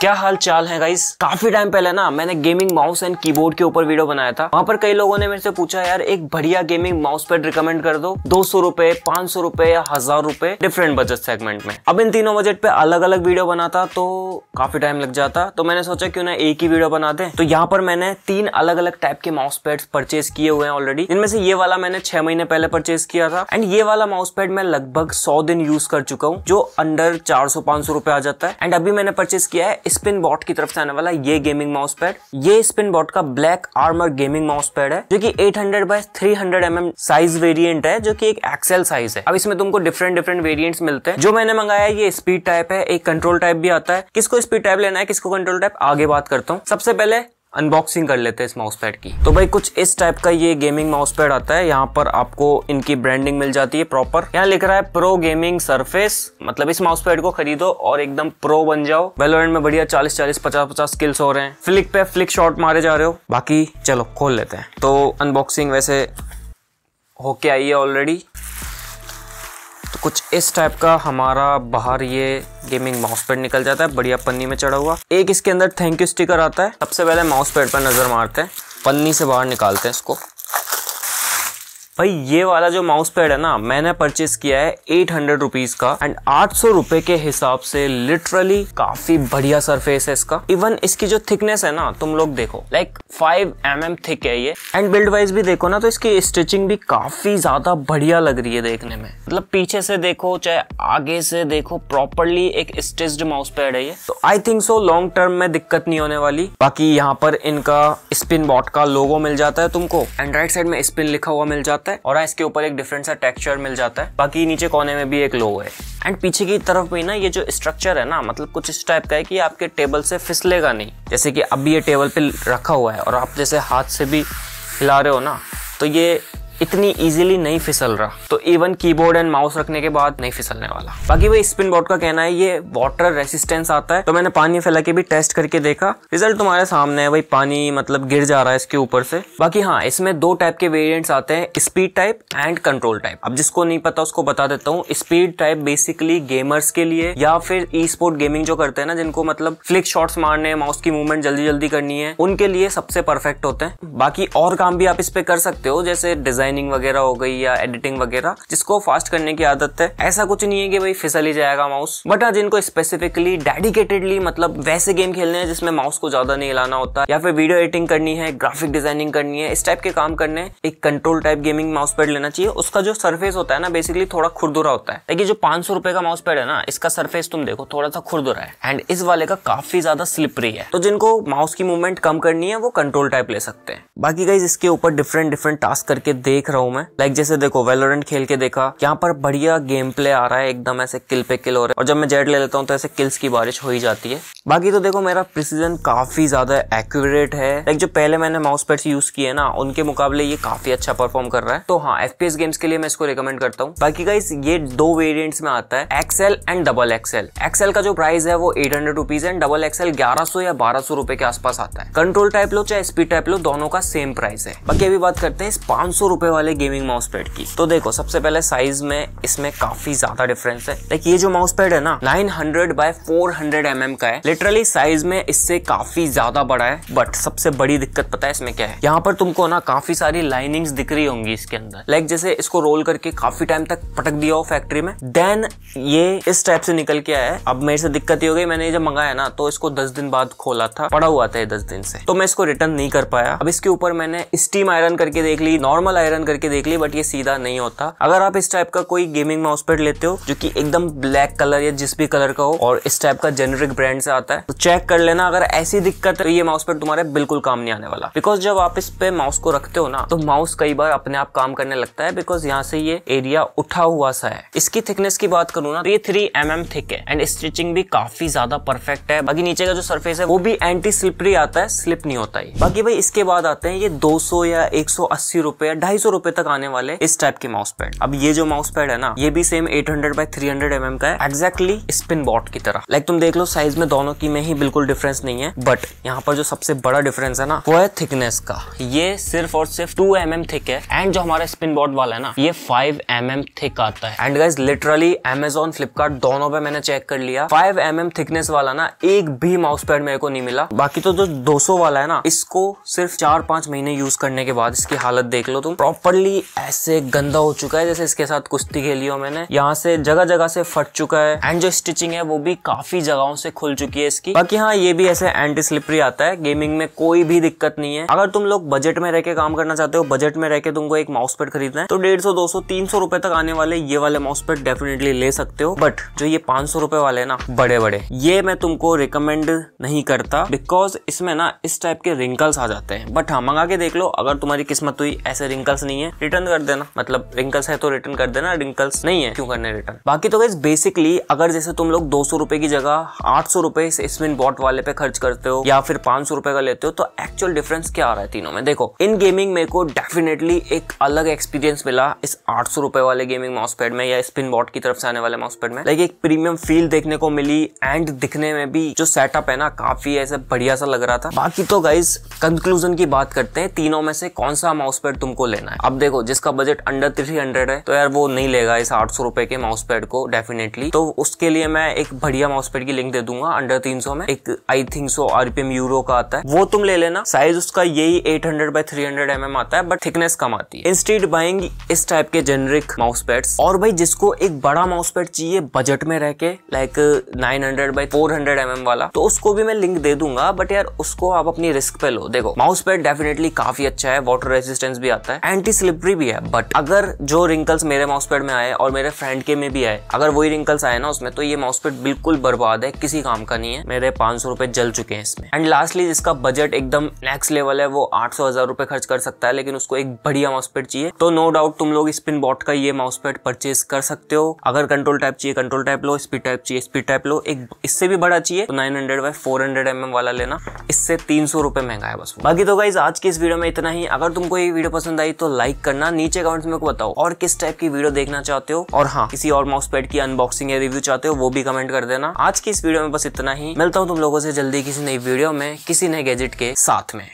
क्या हाल चाल है गाइस काफी टाइम पहले ना मैंने गेमिंग माउस एंड कीबोर्ड के ऊपर वीडियो बनाया था वहां पर कई लोगों ने मेरे से पूछा यार एक बढ़िया गेमिंग माउस पैड रिकमेंड कर दो दो सौ रुपए पांच सौ रुपए या हजार रुपए डिफरेंट बजट सेगमेंट में अब इन तीनों बजट पे अलग अलग वीडियो बनाता तो काफी टाइम लग जाता तो मैंने सोचा क्यों ना एक ही वीडियो बना दे तो यहाँ पर मैंने तीन अलग अलग टाइप के माउस पैड परचेज किए हुए हैं ऑलरेडी इनमें से ये वाला मैंने छह महीने पहले परचेज किया था एंड ये वाला माउस पैड मैं लगभग सौ दिन यूज कर चुका हूँ जो अंडर चार सौ पांच सौ रुपए आ जाता है एंड अभी मैंने परचेज किया है स्पिन बॉट की तरफ से आने वाला ये गेमिंग माउस पैड ये स्पिन बॉट का black armour gaming mouse pad है जो कि 800 hundred by three hundred size variant है जो कि एक एक्सेल साइज है अब इसमें तुमको डिफरेंट डिफरेंट वेरियंट मिलते हैं जो मैंने मंगाया ये स्पीड टाइप है एक कंट्रोल टाइप भी आता है किसको स्पीड टाइप लेना है किसको कंट्रोल टाइप आगे बात करता हूँ सबसे पहले अनबॉक्सिंग कर लेते हैं इस माउस पैड की तो भाई कुछ इस टाइप का ये गेमिंग माउस पैड आता है यहाँ पर आपको इनकी ब्रांडिंग मिल जाती है प्रॉपर यहाँ लिख रहा है प्रो गेमिंग सरफेस मतलब इस माउस पैड को खरीदो और एकदम प्रो बन जाओ वेलोरेंट में बढ़िया चालीस चालीस पचास पचास स्किल्स हो रहे हैं फ्लिक पे फ्लिक शॉट मारे जा रहे हो बाकी चलो खोल लेते हैं तो अनबॉक्सिंग वैसे होके आई है ऑलरेडी तो कुछ इस टाइप का हमारा बाहर ये गेमिंग माउस पैड निकल जाता है बढ़िया पन्नी में चढ़ा हुआ एक इसके अंदर थैंक यू स्टिकर आता है सबसे पहले माउस पैड पर नज़र मारते हैं पन्नी से बाहर निकालते हैं इसको भाई ये वाला जो माउस पैड है ना मैंने परचेस किया है एट हंड्रेड रुपीज का एंड आठ सौ रुपए के हिसाब से लिटरली काफी बढ़िया सरफेस है इसका इवन इसकी जो थिकनेस है ना तुम लोग देखो like five M M thick है ये एंड बिल्ड वाइज भी देखो ना तो इसकी स्टिचिंग भी काफी ज्यादा बढ़िया लग रही है देखने में मतलब पीछे से देखो चाहे आगे से देखो प्रॉपरली एक स्टिच्ड माउस पैड है ये तो I think so long term में दिक्कत नहीं होने वाली बाकी यहाँ पर इनका स्पिन बॉट का लोगो मिल जाता है तुमको एंड्रॉइड साइड में स्पिन लिखा हुआ मिल जाता है जाता है और इसके ऊपर एक डिफरेंट सा टेक्सचर मिल जाता है बाकी नीचे कोने में भी एक लो है एंड पीछे की तरफ भी ना ये जो स्ट्रक्चर है ना मतलब कुछ इस टाइप का है कि आपके टेबल से फिसलेगा नहीं जैसे कि अभी ये टेबल पे रखा हुआ है और आप जैसे हाथ से भी हिला रहे हो ना तो ये इतनी इजीली नहीं फिसल रहा तो इवन कीबोर्ड एंड माउस रखने के बाद नहीं फिसलने वाला बाकी वही स्पिन बोर्ड का कहना है ये वाटर रेसिस्टेंस आता है तो मैंने पानी फैला के भी टेस्ट करके देखा रिजल्ट तुम्हारे सामने है भाई पानी मतलब गिर जा रहा है इसके ऊपर से बाकी हाँ इसमें दो टाइप के वेरियंट्स आते हैं speed type and control type अब जिसको नहीं पता उसको बता देता हूँ स्पीड टाइप बेसिकली गेमर्स के लिए या फिर ई स्पोर्ट गेमिंग जो करते हैं ना जिनको मतलब फ्लिक शॉट्स मारने माउस की मूवमेंट जल्दी जल्दी करनी है उनके लिए सबसे परफेक्ट होते हैं बाकी और काम भी आप इस पे कर सकते हो जैसे डिजाइन डिजाइनिंग वगैरह हो गई या एडिटिंग वगैरह जिसको फास्ट करने की आदत है ऐसा कुछ नहीं है कि भाई फिसल ही जाएगा माउस बट हाँ जिनको स्पेसिफिकली डेडिकेटेडली मतलब वैसे गेम खेलने हैं जिसमें माउस को ज्यादा नहीं हिलाना होता या फिर वीडियो एडिटिंग करनी है ग्राफिक डिजाइनिंग करनी है इस टाइप के काम करने एक control type gaming mouse pad लेना चाहिए उसका जो सर्फेस होता है ना बेसिकली थोड़ा खुरदुरा होता है लेकिन जो पांच सौ रुपए का माउस पैड है ना इसका सर्फेस तुम देखो थोड़ा सा खुरदुरा है एंड इस वाले का काफी ज्यादा स्लिपरी है तो जिनको माउस की मूवमेंट कम करनी है वो कंट्रोल टाइप ले सकते हैं बाकी गाइज इसके ऊपर डिफरेंट डिफरेंट टास्क करके दे देख रहा हूँ मैं लाइक जैसे देखो वेलोरेंट खेल के देखा यहाँ पर बढ़िया गेम प्ले आ रहा है एकदम ऐसे किल पे किल हो रहा है और जब मैं जेड ले लेता हूँ तो ऐसे किल्स की बारिश हो ही जाती है बाकी तो देखो मेरा प्रिसीजन काफी ज्यादा एक्यूरेट है लाइक जो पहले मैंने माउस पैड्स यूज किए ना उनके मुकाबले ये काफी अच्छा परफॉर्म कर रहा है तो हाँ एफ गेम्स के लिए मैं इसको रिकमेंड करता हूँ बाकी का ये दो वेरियंट्स में आता है XL and double XL XL का जो प्राइस है वो eight hundred rupees and double XL ग्यारह सौ या बारह सौ रुपए के आसपास आता है कंट्रोल टाइप लो चाहे स्पीड टाइप लो दोनों का सेम प्राइस है बाकी अभी बात करते हैं पांच सौ रुपए रुपए वाले गेमिंग माउस पैड की तो देखो सबसे पहले साइज में इसमें काफी ज्यादा डिफरेंस है लाइक ये जो माउस पैड है ना 900 हंड्रेड बाय फोर mm का है लिटरली साइज में इससे काफी ज्यादा बड़ा है बट सबसे बड़ी दिक्कत पता है इसमें क्या है यहाँ पर तुमको ना काफी सारी लाइनिंग्स दिख रही होंगी इसके अंदर लाइक जैसे इसको रोल करके काफी टाइम तक पटक दिया हो फैक्ट्री में देन ये इस टाइप से निकल के आया अब मेरे से दिक्कत ही हो गई मैंने जब मंगाया ना तो इसको दस दिन बाद खोला था पड़ा हुआ था दस दिन से तो मैं इसको रिटर्न नहीं कर पाया अब इसके ऊपर मैंने स्टीम आयरन करके देख ली नॉर्मल आयरन स्कैन करके देख ली बट ये सीधा नहीं होता अगर आप इस टाइप का कोई गेमिंग माउस पैड लेते हो जो कि एकदम ब्लैक कलर या जिस भी कलर का हो और इस टाइप का जेनरिक ब्रांड से आता है तो चेक कर लेना अगर ऐसी दिक्कत है ये माउस पैड तुम्हारे बिल्कुल काम नहीं आने वाला बिकॉज जब आप इस पे माउस को रखते हो ना तो माउस कई बार अपने आप काम करने लगता है बिकॉज यहाँ से ये एरिया उठा हुआ सा है इसकी थिकनेस की बात करूँ ना तो ये थ्री एम mm थिक है एंड स्टिचिंग भी काफी ज्यादा परफेक्ट है बाकी नीचे का जो सरफेस है वो भी एंटी स्लिपरी आता है स्लिप नहीं होता है बाकी भाई इसके बाद आते हैं ये 200 या 180 रुपए या ढाई सौ रुपए तक आने वाले इस टाइप के माउस पैड अब ये जो माउस पैड है ना ये भी same eight hundred by three hundred M M का है एक्जैक्टली स्पिन बॉट की तरह लाइक तुम देख लो साइज में दोनों की में ही बिल्कुल डिफरेंस नहीं है बट यहाँ पर जो सबसे बड़ा डिफरेंस है ना वो है थिकनेस का ये सिर्फ और सिर्फ टू एम एम थिक है एंड जो हमारा स्पिन बॉट वाला है ना ये फाइव एम एम थिक आता है and guys literally Amazon Flipkart दोनों पे मैंने चेक कर लिया फाइव एम एम थिकनेस वाला ना एक भी माउस पैड मेरे को नहीं मिला बाकी तो जो दो सौ वाला है ना इसको सिर्फ चार पांच महीने यूज करने के बाद इसकी हालत देख लो तुम प्रॉपरली ऐसे गंदा हो चुका है जैसे इसके साथ कुश्ती खेली हो मैंने यहाँ से जगह जगह से फट चुका है एंड जो स्टिचिंग है वो भी काफी जगहों से खुल चुकी है इसकी बाकी हाँ ये भी ऐसे एंटी स्लिपरी आता है गेमिंग में कोई भी दिक्कत नहीं है अगर तुम लोग बजट में रह के काम करना चाहते हो बजट में रह के तुमको एक माउस पेड खरीदना है तो डेढ़ सौ दो सौ तीन सौ रुपए तक आने वाले ये वाले माउस पेड डेफिनेटली ले सकते हो बट जो ये पांच सौ रुपए वाले ना बड़े बड़े ये मैं तुमको रिकमेंड नहीं करता बिकॉज इसमें ना इस टाइप के रिंकल्स आ जाते हैं बट हाँ मंगा के देख लो अगर तुम्हारी किस्मत हुई ऐसे रिंकल्स रिंकल्स नहीं है रिटर्न कर देना मतलब रिंकल्स है तो रिटर्न कर देना रिंकल्स नहीं है क्यों करने रिटर्न बाकी तो गैस बेसिकली अगर जैसे तुम लोग दो सौ की जगह आठ सौ रुपए स्पिन बॉट वाले पे खर्च करते हो या फिर पांच सौ रुपए का लेते हो तो एक्चुअल डिफरेंस क्या आ रहा है तीनों में देखो इन गेमिंग मेरे को डेफिनेटली एक अलग एक्सपीरियंस मिला इस आठ सौ रुपए वाले गेमिंग माउस पैड में या स्पिन बॉट की तरफ से आने वाले माउस पैड में लाइक एक प्रीमियम फील देखने को मिली एंड दिखने में भी जो सेटअप है ना काफी ऐसे बढ़िया सा लग रहा था बाकी तो गाइज कंक्लूजन की बात करते हैं तीनों में से कौन सा माउस पैड तुमको लेना करना है अब देखो जिसका बजट अंडर थ्री हंड्रेड है तो यार वो नहीं लेगा इस आठ सौ रुपए के माउस पैड को डेफिनेटली तो उसके लिए मैं एक बढ़िया माउस पैड की लिंक दे दूंगा अंडर तीन सौ में एक I think so RPM euro का आता है वो तुम ले लेना साइज उसका यही eight hundred by three hundred M M आता है बट थिकनेस कम आती है इंस्टीट बाइंग इस टाइप के जेनरिक माउस पैड और भाई जिसको एक बड़ा माउस पैड चाहिए बजट में रह के like nine hundred by four hundred M M वाला तो उसको भी मैं लिंक दे दूंगा बट यार उसको आप अपनी रिस्क पे लो देखो माउस पैड डेफिनेटली काफी अच्छा है वाटर रेजिस्टेंस भी आता है एंड एंटी स्लिपरी भी है बट अगर जो रिंकल्स मेरे माउसपेड में आए और मेरे फ्रेंड के में भी आए अगर वही रिंकल्स आए ना उसमें तो ये माउसपेड बिल्कुल बर्बाद है किसी काम का नहीं है मेरे पांच सौ रुपए जल चुके हैं इसमें एंड लास्टली जिसका बजट एकदम नेक्स्ट लेवल है वो आठ सौ हजार रुपए खर्च कर सकता है लेकिन उसको एक बढ़िया माउसपेड चाहिए तो नो डाउट तुम लोग स्पिन बॉट का ये माउसपेड परचेज कर सकते हो अगर कंट्रोल टाइप चाहिए कंट्रोल टाइप लो स्पीड टाइप चाहिए स्पीड टाइप लो एक इससे भी बड़ा चाहिए तो nine hundred by four hundred M वाला लेना इससे तीन सौ रुपए महंगा है बस बाकी तो गाइज आज की इस वीडियो में इतना ही अगर तुमको ये वीडियो पसंद आई तो लाइक करना नीचे कमेंट्स में बताओ और किस टाइप की वीडियो देखना चाहते हो और हाँ किसी और माउस की अनबॉक्सिंग या रिव्यू चाहते हो वो भी कमेंट कर देना आज की इस वीडियो में बस इतना ही मिलता हूँ तुम लोगों से जल्दी किसी नई वीडियो में किसी नए गैजेट के साथ में